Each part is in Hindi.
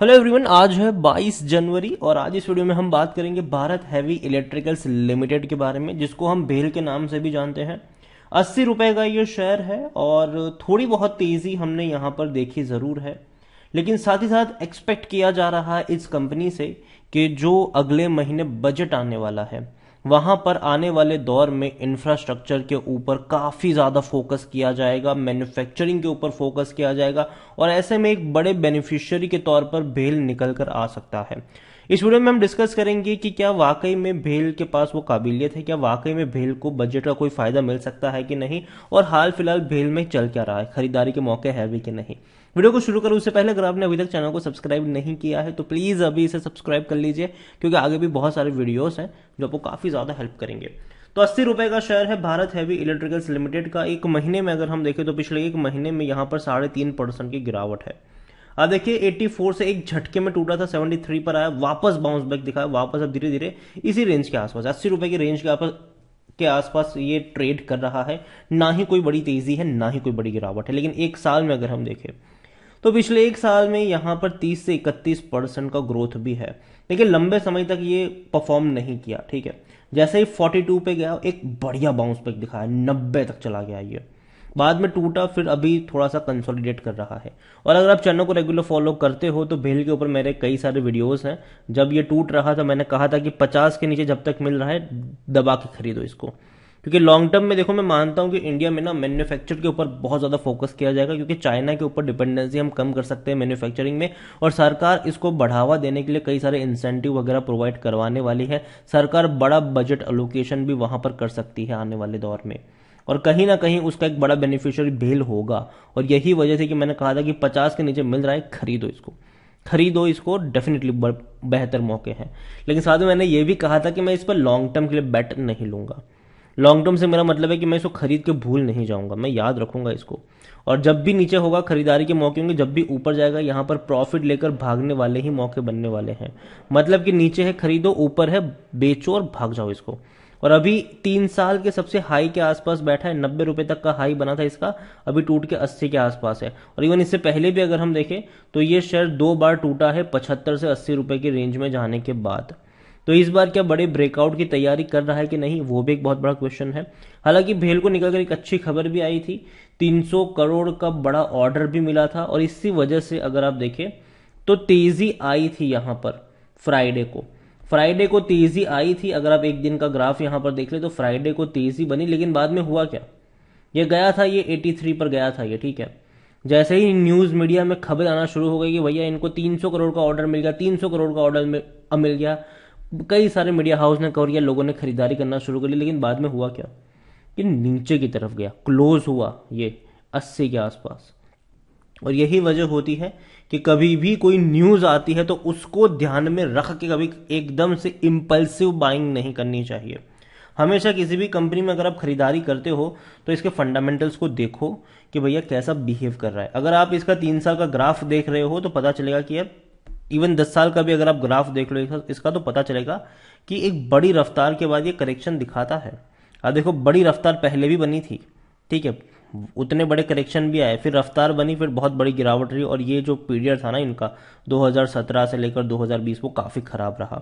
हेलो एवरीवन आज है 22 जनवरी और आज इस वीडियो में हम बात करेंगे भारत हैवी इलेक्ट्रिकल्स लिमिटेड के बारे में जिसको हम भेल के नाम से भी जानते हैं अस्सी रुपये का ये शेयर है और थोड़ी बहुत तेज़ी हमने यहाँ पर देखी ज़रूर है लेकिन साथ ही साथ एक्सपेक्ट किया जा रहा है इस कंपनी से कि जो अगले महीने बजट आने वाला है वहाँ पर आने वाले दौर में इंफ्रास्ट्रक्चर के ऊपर काफ़ी ज़्यादा फोकस किया जाएगा मैन्युफैक्चरिंग के ऊपर फोकस किया जाएगा और ऐसे में एक बड़े बेनिफिशियरी के तौर पर भेल निकल कर आ सकता है इस वीडियो में हम डिस्कस करेंगे कि क्या वाकई में भेल के पास वो काबिलियत है क्या वाकई में भेल को बजट का कोई फ़ायदा मिल सकता है कि नहीं और हाल फिलहाल भेल में चल क्या रहा है खरीदारी के मौके है भी कि नहीं वीडियो को शुरू करूँ उससे पहले अगर आपने अभी तक चैनल को सब्सक्राइब नहीं किया है तो प्लीज़ अभी इसे सब्सक्राइब कर लीजिए क्योंकि आगे भी बहुत सारे वीडियोस हैं जो आपको काफ़ी ज़्यादा हेल्प करेंगे तो अस्सी रुपये का शेयर है भारत हैवी इलेक्ट्रिकल्स लिमिटेड का एक महीने में अगर हम देखें तो पिछले एक महीने में यहाँ पर साढ़े तीन परसेंट की गिरावट है अब देखिए 84 से एक झटके में टूटा था 73 पर आया वापस बाउंस बैक दिखाया वापस अब धीरे धीरे इसी रेंज के आसपास अस्सी रुपए की रेंज के आसपास के आसपास ये ट्रेड कर रहा है ना ही कोई बड़ी तेजी है ना ही कोई बड़ी गिरावट है लेकिन एक साल में अगर हम देखें तो पिछले एक साल में यहाँ पर 30 से 31 परसेंट का ग्रोथ भी है लेकिन लंबे समय तक ये परफॉर्म नहीं किया ठीक है जैसे ही 42 पे गया एक बढ़िया बाउंस पैक दिखाया नब्बे तक चला गया ये बाद में टूटा फिर अभी थोड़ा सा कंसोलिडेट कर रहा है और अगर आप चैनल को रेगुलर फॉलो करते हो तो भेल के ऊपर मेरे कई सारे वीडियोस हैं जब ये टूट रहा था मैंने कहा था कि 50 के नीचे जब तक मिल रहा है दबा के खरीदो इसको क्योंकि लॉन्ग टर्म में देखो मैं मानता हूँ कि इंडिया में ना मैन्युफैक्चर के ऊपर बहुत ज़्यादा फोकस किया जाएगा क्योंकि चाइना के ऊपर डिपेंडेंसी हम कम कर सकते हैं मैन्युफैक्चरिंग में और सरकार इसको बढ़ावा देने के लिए कई सारे इंसेंटिव वगैरह प्रोवाइड करवाने वाली है सरकार बड़ा बजट अलोकेशन भी वहाँ पर कर सकती है आने वाले दौर में और कहीं ना कहीं उसका एक बड़ा बेनिफिशियरी भेल होगा और यही वजह से कि मैंने कहा था कि पचास के नीचे मिल रहा है खरीदो इसको खरीदो इसको डेफिनेटली बेहतर मौके हैं लेकिन साथ में मैंने ये भी कहा था कि मैं इस पर लॉन्ग टर्म के लिए बेट नहीं लूंगा लॉन्ग टर्म से मेरा मतलब है कि मैं इसको खरीद के भूल नहीं जाऊंगा मैं याद रखूंगा इसको और जब भी नीचे होगा खरीदारी के मौके होंगे जब भी ऊपर जाएगा यहाँ पर प्रॉफिट लेकर भागने वाले ही मौके बनने वाले हैं मतलब कि नीचे है खरीदो ऊपर है बेचो और भाग जाओ इसको और अभी तीन साल के सबसे हाई के आसपास बैठा है नब्बे रुपए तक का हाई बना था इसका अभी टूट के अस्सी के आसपास है और इवन इससे पहले भी अगर हम देखें तो ये शेयर दो बार टूटा है पचहत्तर से अस्सी रुपए की रेंज में जाने के बाद तो इस बार क्या बड़े ब्रेकआउट की तैयारी कर रहा है कि नहीं वो भी एक बहुत बड़ा क्वेश्चन है हालांकि भेल को निकलकर एक अच्छी खबर भी आई थी 300 करोड़ का बड़ा ऑर्डर भी मिला था और इसी वजह से अगर आप देखें तो तेजी आई थी यहां पर फ्राइडे को फ्राइडे को तेजी आई थी अगर आप एक दिन का ग्राफ यहां पर देख ले तो फ्राइडे को तेजी बनी लेकिन बाद में हुआ क्या ये गया था ये 83 पर गया था ये ठीक है जैसे ही न्यूज़ मीडिया में खबर आना शुरू हो गई कि भैया इनको 300 करोड़ का ऑर्डर मिल गया 300 करोड़ का ऑर्डर मिल गया कई सारे मीडिया हाउस ने कवर किया लोगों ने खरीदारी करना शुरू कर ली लेकिन बाद में हुआ क्या कि नीचे की तरफ गया क्लोज हुआ ये अस्सी के आसपास और यही वजह होती है कि कभी भी कोई न्यूज आती है तो उसको ध्यान में रख के कभी एकदम से इम्पल्सिव बाइंग नहीं करनी चाहिए हमेशा किसी भी कंपनी में अगर आप खरीदारी करते हो तो इसके फंडामेंटल्स को देखो कि भैया कैसा बिहेव कर रहा है अगर आप इसका तीन साल का ग्राफ देख रहे हो तो पता चलेगा कि यार इवन दस साल का भी अगर आप ग्राफ देख लो इसका तो पता चलेगा कि एक बड़ी रफ्तार के बाद ये करेक्शन दिखाता है अब देखो बड़ी रफ्तार पहले भी बनी थी ठीक है उतने बड़े करेक्शन भी आए फिर रफ्तार बनी फिर बहुत बड़ी गिरावट रही और ये जो पीरियड था ना इनका 2017 से लेकर 2020 वो काफ़ी ख़राब रहा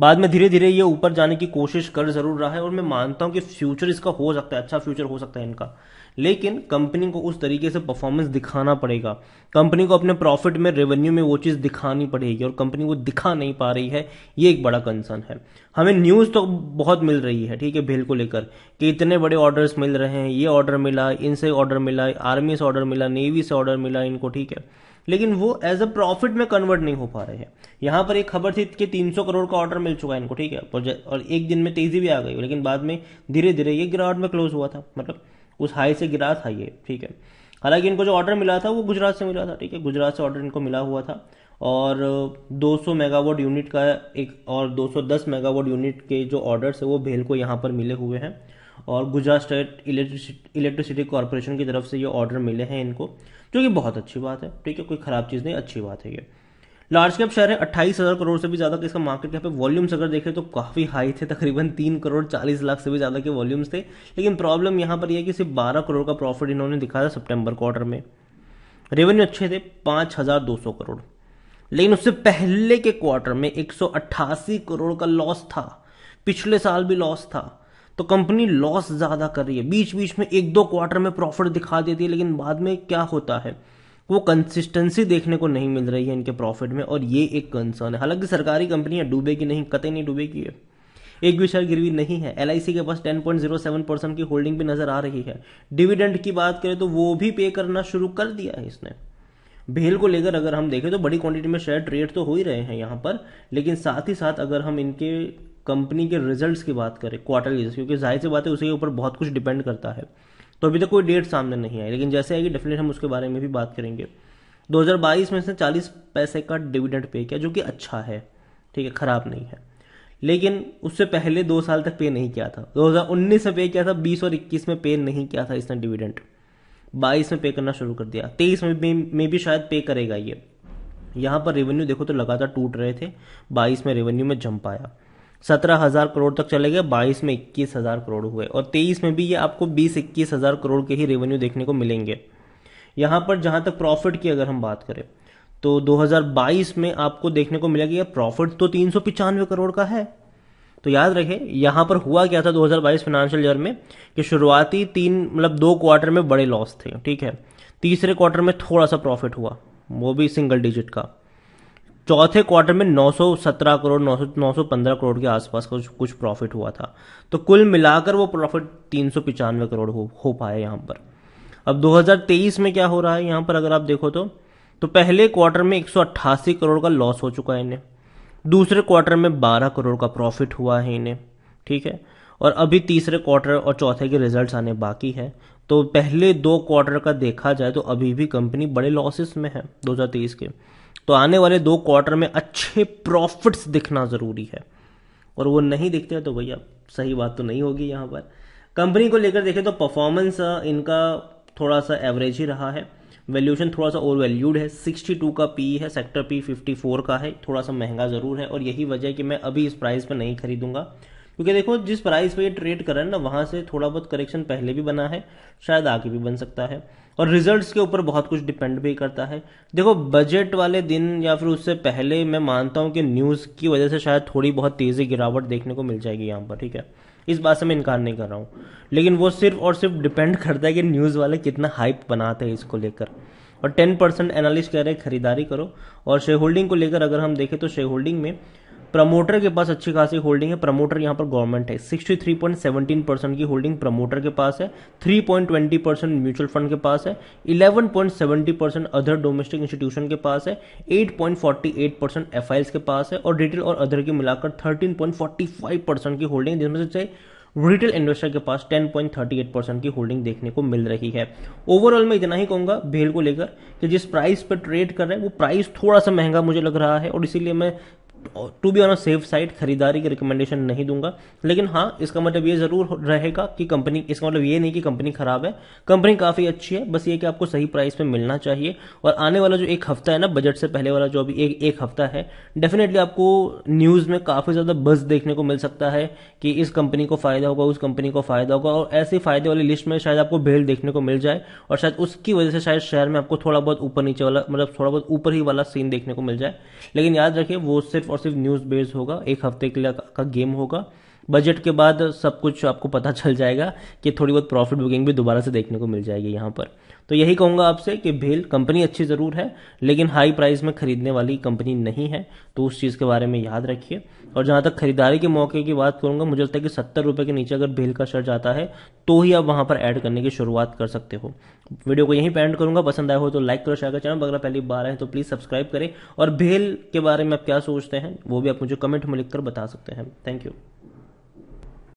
बाद में धीरे धीरे ये ऊपर जाने की कोशिश कर ज़रूर रहा है और मैं मानता हूँ कि फ्यूचर इसका हो सकता है अच्छा फ्यूचर हो सकता है इनका लेकिन कंपनी को उस तरीके से परफॉर्मेंस दिखाना पड़ेगा कंपनी को अपने प्रॉफिट में रेवेन्यू में वो चीज़ दिखानी पड़ेगी और कंपनी वो दिखा नहीं पा रही है ये एक बड़ा कंसर्न है हमें न्यूज़ तो बहुत मिल रही है ठीक है भेल को लेकर कि इतने बड़े ऑर्डर्स मिल रहे हैं ये ऑर्डर मिला इनसे ऑर्डर मिला आर्मी से ऑर्डर मिला नेवी से ऑर्डर मिला इनको ठीक है लेकिन वो एज अ प्रॉफिट में कन्वर्ट नहीं हो पा रहे हैं यहाँ पर एक खबर थी कि 300 करोड़ का ऑर्डर मिल चुका है इनको ठीक है और एक दिन में तेजी भी आ गई लेकिन बाद में धीरे धीरे ये गिरावट में क्लोज हुआ था मतलब उस हाई से गिरा था ये ठीक है हालांकि इनको जो ऑर्डर मिला था वो गुजरात से मिला था ठीक है गुजरात से ऑर्डर इनको मिला हुआ था और 200 मेगावाट यूनिट का एक और 210 मेगावाट यूनिट के जो ऑर्डर्स है वो भेल को यहाँ पर मिले हुए हैं और गुजरात स्टेट इलेक्ट्रिसिटी कॉरपोरेशन की तरफ से ये ऑर्डर मिले हैं इनको जो कि बहुत अच्छी बात है ठीक है कोई ख़राब चीज़ नहीं अच्छी बात है ये लार्ज कैप शेयर है अट्ठाईस हज़ार करोड़ से भी ज़्यादा तो इसका मार्केट कैप है वॉल्यूम्स अगर देखें तो काफ़ी हाई थे तकरीबन तीन करोड़ चालीस लाख से भी ज़्यादा के वॉल्यूम्स थे लेकिन प्रॉब्लम यहाँ पर यह है कि सिर्फ बारह करोड़ का प्रॉफिट इन्होंने दिखाया सितंबर क्वार्टर में रेवेन्यू अच्छे थे पांच हज़ार दो सौ करोड़ लेकिन उससे पहले के क्वार्टर में एक सौ अट्ठासी करोड़ का लॉस था पिछले साल भी लॉस था तो कंपनी लॉस ज़्यादा कर रही है बीच बीच में एक दो क्वार्टर में प्रॉफिट दिखा देती है लेकिन बाद में क्या होता है वो कंसिस्टेंसी देखने को नहीं मिल रही है इनके प्रॉफिट में और ये एक कंसर्न है हालांकि सरकारी कंपनियां डूबेगी नहीं कतई नहीं डूबेगी है एक भी शेयर गिरवी नहीं है एल के पास ten point zero seven percent की होल्डिंग भी नजर आ रही है डिविडेंड की बात करें तो वो भी पे करना शुरू कर दिया है इसने भेल को लेकर अगर हम देखें तो बड़ी क्वांटिटी में शेयर ट्रेड तो हो ही रहे हैं यहाँ पर लेकिन साथ ही साथ अगर हम इनके कंपनी के रिजल्ट्स की बात करें क्वार्टरली क्योंकि जाहिर सी बात है उसी के ऊपर बहुत कुछ डिपेंड करता है तो अभी तक कोई डेट सामने नहीं आई लेकिन जैसे आएगी डेफिनेट हम उसके बारे में भी बात करेंगे 2022 में इसने 40 पैसे का डिविडेंड पे किया जो कि अच्छा है ठीक है खराब नहीं है लेकिन उससे पहले दो साल तक पे नहीं किया था 2019 में पे किया था 20 और 21 में पे नहीं किया था इसने डिविडेंड 22 में पे करना शुरू कर दिया 23 में में भी शायद पे करेगा ये यहाँ पर रेवेन्यू देखो तो लगातार टूट रहे थे 22 में रेवेन्यू में जंप आया सत्रह हजार करोड़ तक चले गए बाईस में इक्कीस हजार करोड़ हुए और तेईस में भी ये आपको बीस इक्कीस हजार करोड़ के ही रेवेन्यू देखने को मिलेंगे यहाँ पर जहाँ तक प्रॉफिट की अगर हम बात करें तो 2022 में आपको देखने को मिलेगा ये प्रॉफिट तो तीन करोड़ का है तो याद रखे यहाँ पर हुआ क्या था 2022 फाइनेंशियल ईयर में कि शुरुआती तीन मतलब दो क्वार्टर में बड़े लॉस थे ठीक है तीसरे क्वार्टर में थोड़ा सा प्रॉफिट हुआ वो भी सिंगल डिजिट का चौथे क्वार्टर में 917 करोड़ 900 915 करोड़ के आसपास कुछ कुछ प्रॉफिट हुआ था तो कुल मिलाकर वो प्रॉफिट तीन करोड़ हो हो पाए यहाँ पर अब 2023 में क्या हो रहा है यहाँ पर अगर आप देखो तो तो पहले क्वार्टर में 188 करोड़ का लॉस हो चुका है इन्हें दूसरे क्वार्टर में 12 करोड़ का प्रॉफिट हुआ है इन्हें ठीक है और अभी तीसरे क्वार्टर और चौथे के रिजल्ट्स आने बाकी हैं तो पहले दो क्वार्टर का देखा जाए तो अभी भी कंपनी बड़े लॉसेस में है 2023 के तो आने वाले दो क्वार्टर में अच्छे प्रॉफिट्स दिखना ज़रूरी है और वो नहीं दिखते तो भैया सही बात तो नहीं होगी यहाँ पर कंपनी को लेकर देखें तो परफॉर्मेंस इनका थोड़ा सा एवरेज ही रहा है वैल्यूएशन थोड़ा सा ओवर वैल्यूड है 62 का पी है सेक्टर पी 54 का है थोड़ा सा महंगा ज़रूर है और यही वजह है कि मैं अभी इस प्राइस पर नहीं खरीदूंगा क्योंकि देखो जिस प्राइस पे ये ट्रेड कर रहे हैं ना वहां से थोड़ा बहुत करेक्शन पहले भी बना है शायद आगे भी बन सकता है और रिजल्ट्स के ऊपर बहुत कुछ डिपेंड भी करता है देखो बजट वाले दिन या फिर उससे पहले मैं मानता हूं कि न्यूज़ की वजह से शायद थोड़ी बहुत तेज़ी गिरावट देखने को मिल जाएगी यहाँ पर ठीक है इस बात से मैं इनकार नहीं कर रहा हूँ लेकिन वो सिर्फ और सिर्फ डिपेंड करता है कि न्यूज़ वाले कितना हाइप बनाते हैं इसको लेकर और टेन परसेंट एनालिस्ट कह रहे हैं खरीदारी करो और शेयर होल्डिंग को लेकर अगर हम देखें तो शेयर होल्डिंग में प्रमोटर के पास अच्छी खासी होल्डिंग है प्रमोटर यहाँ पर गवर्नमेंट है 63.17 परसेंट की होल्डिंग प्रमोटर के पास है 3.20 परसेंट म्यूचुअल फंड के पास है 11.70 परसेंट अदर डोमेस्टिक इंस्टीट्यूशन के पास है 8.48 परसेंट एफ के पास है और रिटेल और अदर की मिलाकर 13.45 परसेंट की होल्डिंग जिसमें से रिटेल इन्वेस्टर के पास 10.38 परसेंट की होल्डिंग देखने को मिल रही है ओवरऑल मैं इतना ही कहूंगा भेल को लेकर कि जिस प्राइस पर ट्रेड कर रहे हैं वो प्राइस थोड़ा सा महंगा मुझे लग रहा है और इसीलिए मैं to be on a safe side खरीदारी की रिकमेंडेशन नहीं दूंगा लेकिन हाँ इसका मतलब ये ज़रूर रहेगा कि कंपनी इसका मतलब ये नहीं कि कंपनी ख़राब है कंपनी काफ़ी अच्छी है बस ये कि आपको सही प्राइस पे मिलना चाहिए और आने वाला जो एक हफ्ता है ना बजट से पहले वाला जो अभी एक एक हफ्ता है डेफिनेटली आपको न्यूज़ में काफ़ी ज़्यादा बस देखने को मिल सकता है कि इस कंपनी को फ़ायदा होगा उस कंपनी को फ़ायदा होगा और ऐसे फ़ायदे वाली लिस्ट में शायद आपको भेड़ देखने को मिल जाए और शायद उसकी वजह से शायद शहर में आपको थोड़ा बहुत ऊपर नीचे वाला मतलब थोड़ा बहुत ऊपर ही वाला सीन देखने को मिल जाए लेकिन याद रखिए वो सिर्फ और सिर्फ न्यूज़ बेस्ड होगा एक हफ्ते के लिए का गेम होगा बजट के बाद सब कुछ आपको पता चल जाएगा कि थोड़ी बहुत प्रॉफिट बुकिंग भी दोबारा से देखने को मिल जाएगी यहाँ पर तो यही कहूँगा आपसे कि भेल कंपनी अच्छी ज़रूर है लेकिन हाई प्राइस में खरीदने वाली कंपनी नहीं है तो उस चीज़ के बारे में याद रखिए और जहाँ तक खरीदारी के मौके की बात करूंगा मुझे लगता है कि सत्तर रुपये के नीचे अगर भेल का शर्ट आता है तो ही आप वहाँ पर ऐड करने की शुरुआत कर सकते हो वीडियो को यहीं पेंड एंड पसंद आया हो तो लाइक करो शेयर का चैनल अगर पहली बार आए तो प्लीज़ सब्सक्राइब करें और भेल के बारे में आप क्या सोचते हैं वो भी आप मुझे कमेंट में लिखकर बता सकते हैं थैंक यू